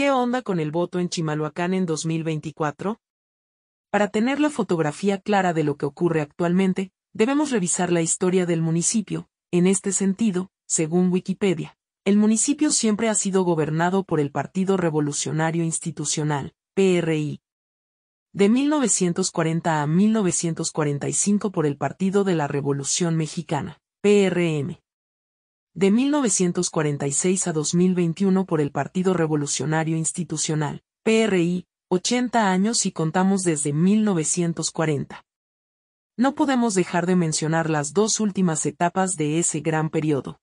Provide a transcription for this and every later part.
¿Qué onda con el voto en Chimalhuacán en 2024? Para tener la fotografía clara de lo que ocurre actualmente, debemos revisar la historia del municipio. En este sentido, según Wikipedia, el municipio siempre ha sido gobernado por el Partido Revolucionario Institucional, PRI. De 1940 a 1945 por el Partido de la Revolución Mexicana, PRM de 1946 a 2021 por el Partido Revolucionario Institucional, PRI, 80 años y contamos desde 1940. No podemos dejar de mencionar las dos últimas etapas de ese gran periodo.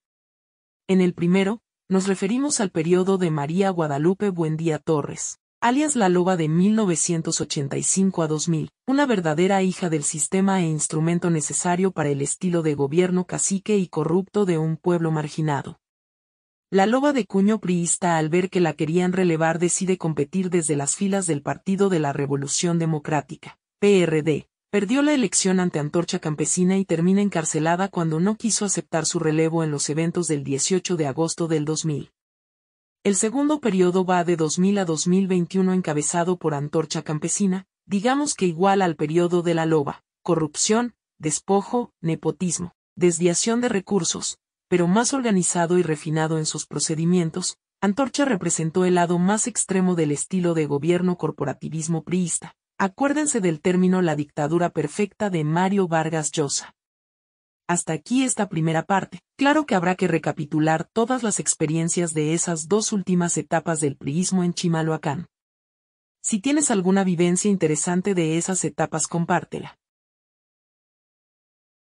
En el primero, nos referimos al periodo de María Guadalupe Buendía Torres, alias La Loba de 1985 a 2000, una verdadera hija del sistema e instrumento necesario para el estilo de gobierno cacique y corrupto de un pueblo marginado. La loba de cuño priista al ver que la querían relevar decide competir desde las filas del Partido de la Revolución Democrática, PRD. Perdió la elección ante Antorcha Campesina y termina encarcelada cuando no quiso aceptar su relevo en los eventos del 18 de agosto del 2000. El segundo periodo va de 2000 a 2021 encabezado por Antorcha Campesina, digamos que igual al periodo de la loba, corrupción, despojo, nepotismo, desviación de recursos, pero más organizado y refinado en sus procedimientos, Antorcha representó el lado más extremo del estilo de gobierno corporativismo priista. Acuérdense del término la dictadura perfecta de Mario Vargas Llosa. Hasta aquí esta primera parte. Claro que habrá que recapitular todas las experiencias de esas dos últimas etapas del priismo en Chimalhuacán. Si tienes alguna vivencia interesante de esas etapas compártela.